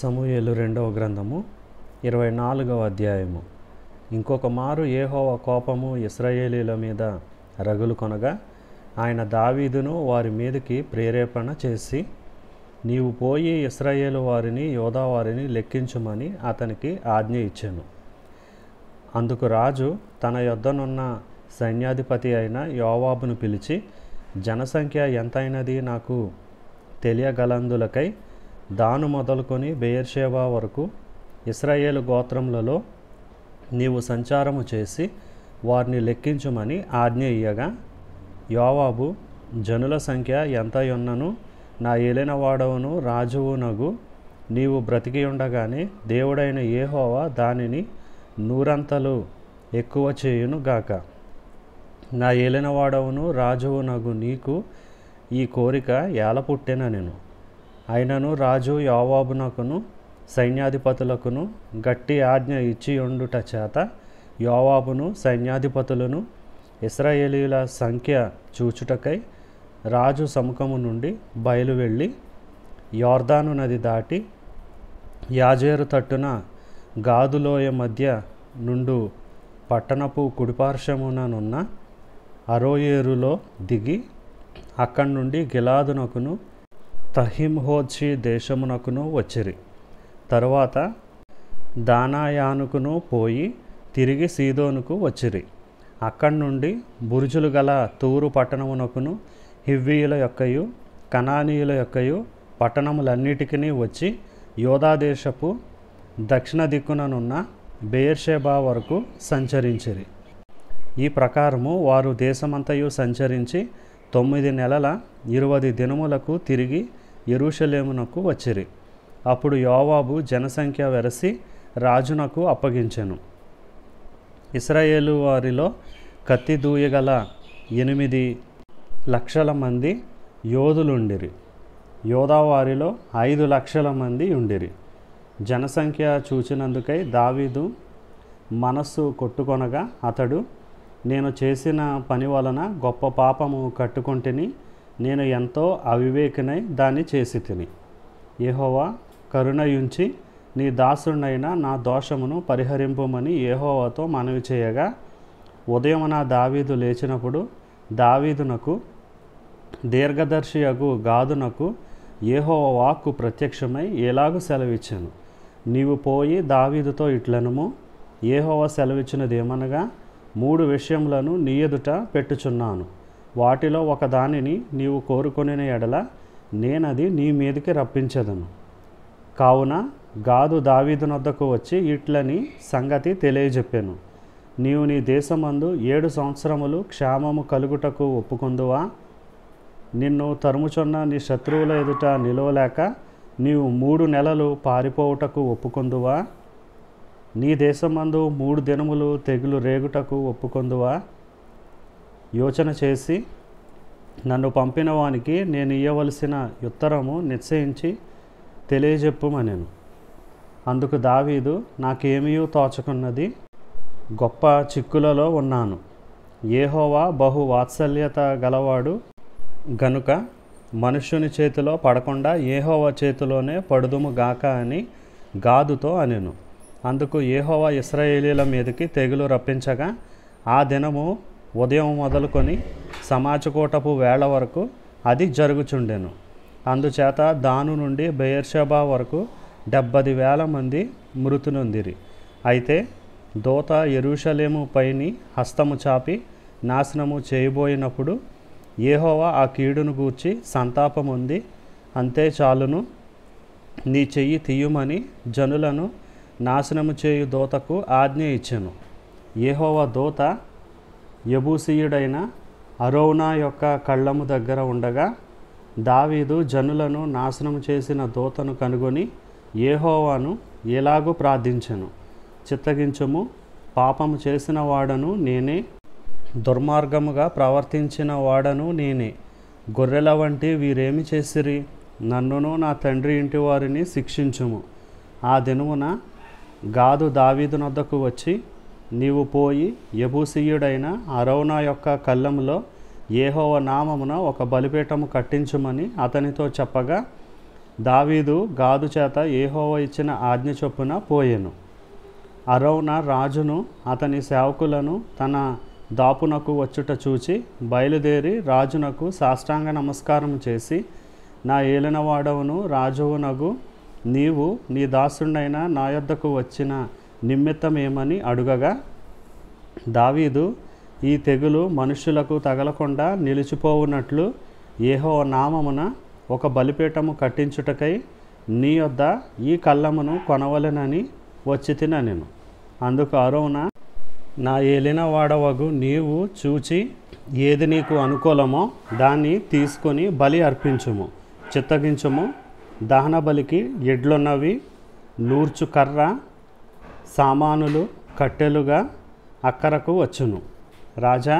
సమూహలు రెండవ గ్రంథము ఇరవై నాలుగవ అధ్యాయము ఇంకొక మారు ఏహోవ కోపము ఇస్రాయేలీల మీద రగులు కొనగా ఆయన దావీదును వారి మీదకి ప్రేరేపణ చేసి నీవు పోయి ఇస్రాయేలు వారిని యోధావారిని లెక్కించుమని అతనికి ఆజ్ఞ ఇచ్చాను అందుకు రాజు తన యొద్దనున్న సైన్యాధిపతి అయిన యోవాబును పిలిచి జనసంఖ్య ఎంతైనది నాకు తెలియగలందులకై దాను మొదలుకొని బెయర్షేవా వరకు ఇస్రాయేలు గోత్రములలో నీవు సంచారము చేసి వారిని లెక్కించుమని ఆజ్ఞ ఇయ్యగా యోవాబు జనుల సంఖ్య ఎంతయున్నను నా ఏలినవాడవును రాజువునగు నీవు బ్రతికి ఉండగానే దేవుడైన ఏహోవా దానిని నూరంతలు ఎక్కువ చేయును గాక నా ఏలినవాడవును రాజువునగు నీకు ఈ కోరిక ఎలా పుట్టిన నేను అయినను రాజు యోవాబునకును సైన్యాధిపతులకును గట్టి ఆజ్ఞ ఇచ్చి ఉండుట చేత యోవాబును సైన్యాధిపతులను ఇస్రాయేలీల సంఖ్య చూచుటకై రాజు సముఖము నుండి బయలు వెళ్ళి యోర్దాను నది దాటి యాజేరు తట్టున గాదులోయ మధ్య నుండు పట్టణపు కుడిపార్శ్వముననున్న అరోయేరులో దిగి అక్కడి నుండి గిలాదునకును హోచి దేశమునకును వచ్చిరి తరువాత దానాయానుకును పోయి తిరిగి సీదోనుకు వచ్చిరి అక్కడి నుండి బురుజులు గల తూరు పట్టణమునకును హివ్వీయుల యొక్కయు కనానీయుల యొక్కయు పట్టణములన్నిటికీ వచ్చి యోధాదేశపు దక్షిణ దిక్కుననున్న బేర్షేబా వరకు సంచరించిరి ఈ ప్రకారము వారు దేశమంతయు సంచరించి తొమ్మిది నెలల ఇరవై దినములకు తిరిగి ఎరుషలేమునకు వచ్చిరి అప్పుడు యోవాబు జనసంఖ్య వెరసి రాజునకు అప్పగించెను ఇస్రాయేలు వారిలో కత్తి దూయగల ఎనిమిది లక్షల మంది యోధులుండిరి యోధావారిలో ఐదు లక్షల మంది ఉండిరి జనసంఖ్య చూచినందుకై దావీదు మనస్సు కొట్టుకొనగా అతడు నేను చేసిన పని వలన గొప్ప పాపము కట్టుకుంటేని నేను ఎంతో అవివేకినై దాన్ని చేసి తిని ఏహోవా కరుణయుంచి నీ దాసునైనా నా దోషమును పరిహరింపుమని ఏహోవాతో మనవి చేయగా నా దావీదు లేచినప్పుడు దావీదునకు దీర్ఘదర్శియకు గాదునకు ఏహోవ వాక్కు ప్రత్యక్షమై ఎలాగూ సెలవిచ్చాను నీవు పోయి దావీదుతో ఇట్లనుము ఏహోవ ఏమనగా మూడు విషయములను నీ ఎదుట పెట్టుచున్నాను వాటిలో ఒక దానిని నీవు కోరుకునే ఎడల నేనది నీ మీదకి రప్పించదును కావున గాదు దావీదునొద్దకు వచ్చి ఇట్లని సంగతి తెలియజెప్పాను నీవు నీ దేశమందు ఏడు సంవత్సరములు క్షేమము కలుగుటకు ఒప్పుకుందువా నిన్ను తరుముచున్న నీ శత్రువుల ఎదుట నిలవలేక నీవు మూడు నెలలు పారిపోవుటకు ఒప్పుకుందువా నీ దేశమందు మూడు దినములు తెగులు రేగుటకు ఒప్పుకుందువా యోచన చేసి నన్ను పంపిన వానికి నేను ఇయ్యవలసిన ఉత్తరము నిశ్చయించి తెలియజెప్పుమనెను అందుకు దావీదు నాకేమీయూ తోచకున్నది గొప్ప చిక్కులలో ఉన్నాను ఏహోవా బహు వాత్సల్యత గలవాడు గనుక మనుష్యుని చేతిలో పడకుండా ఏహోవా చేతిలోనే పడుదుము గాక అని గాదుతో అనెను అందుకు ఏహోవా ఇస్రాయేలీల మీదకి తెగులు రప్పించగా ఆ దినము ఉదయం మొదలుకొని సమాజకూటపు వేళ వరకు అది జరుగుచుండెను అందుచేత దాను నుండి బెయర్షబా వరకు డెబ్బది వేల మంది మృతునొందిరి అయితే దోత ఎరుషలేము పైని హస్తము చాపి నాశనము చేయబోయినప్పుడు ఏహోవా ఆ కీడును గూర్చి సంతాపముంది అంతే చాలును నీ చెయ్యి తీయుమని జనులను నాశనము చేయు దోతకు ఆజ్ఞ ఇచ్చాను ఏహోవా దోత యబూసీయుడైన అరోనా యొక్క కళ్ళము దగ్గర ఉండగా దావీదు జనులను నాశనం చేసిన దోతను కనుగొని ఏహోవాను ఎలాగూ ప్రార్థించెను చిత్తగించము పాపము చేసిన వాడను నేనే దుర్మార్గముగా ప్రవర్తించిన వాడను నేనే గొర్రెల వంటి వీరేమి చేసిరి నన్నును నా తండ్రి ఇంటి వారిని శిక్షించుము ఆ దినమున గాదు దావీదు నొద్దకు వచ్చి నీవు పోయి యబూసీయుడైన అరౌనా యొక్క కళ్ళంలో ఏహోవ నామమున ఒక బలిపీఠము కట్టించుమని అతనితో చెప్పగా దావీదు గాదు చేత ఏహోవ ఇచ్చిన ఆజ్ఞ చొప్పున పోయెను అరౌన రాజును అతని సేవకులను తన దాపునకు వచ్చుట చూచి బయలుదేరి రాజునకు సాష్టాంగ నమస్కారం చేసి నా ఏలినవాడవును రాజువునగు నీవు నీ దాసుడైన నా యొద్దకు వచ్చిన నిమిత్తమేమని అడుగగా దావీదు ఈ తెగులు మనుష్యులకు తగలకుండా నిలిచిపోవునట్లు ఏహో నామమున ఒక బలిపీఠము కట్టించుటకై నీ యొద్ద ఈ కళ్ళమును కొనవలెనని వచ్చి తిన నేను అందుకు అరోన నా ఏలిన వాడవగు నీవు చూచి ఏది నీకు అనుకూలమో దాన్ని తీసుకొని బలి అర్పించుము చిత్తగించుము దహన బలికి ఎడ్లున్నవి నూర్చు కర్ర సామానులు కట్టెలుగా అక్కరకు వచ్చును రాజా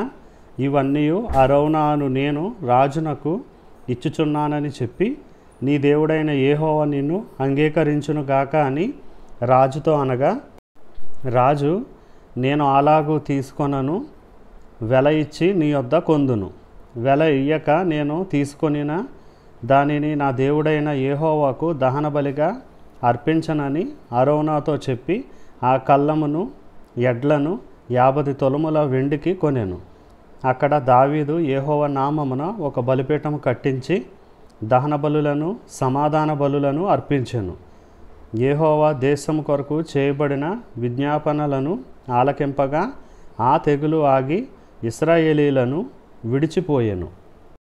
ఇవన్నీ అరౌనాను నేను రాజునకు ఇచ్చుచున్నానని చెప్పి నీ దేవుడైన ఏహోవ నిన్ను అంగీకరించును గాక అని రాజుతో అనగా రాజు నేను అలాగూ తీసుకొనను వెల ఇచ్చి నీ వద్ద కొందును వెల ఇయ్యక నేను తీసుకొనిన దానిని నా దేవుడైన ఏహోవాకు దహనబలిగా అర్పించనని అరోనాతో చెప్పి ఆ కళ్ళమును ఎడ్లను యాభై తొలముల వెండికి కొనెను అక్కడ దావీదు ఏహోవ నామమున ఒక బలిపీఠం కట్టించి దహన బలులను సమాధాన బలులను అర్పించెను ఏహోవా దేశం కొరకు చేయబడిన విజ్ఞాపనలను ఆలకింపగా ఆ తెగులు ఆగి ఇస్రాయేలీలను విడిచిపోయెను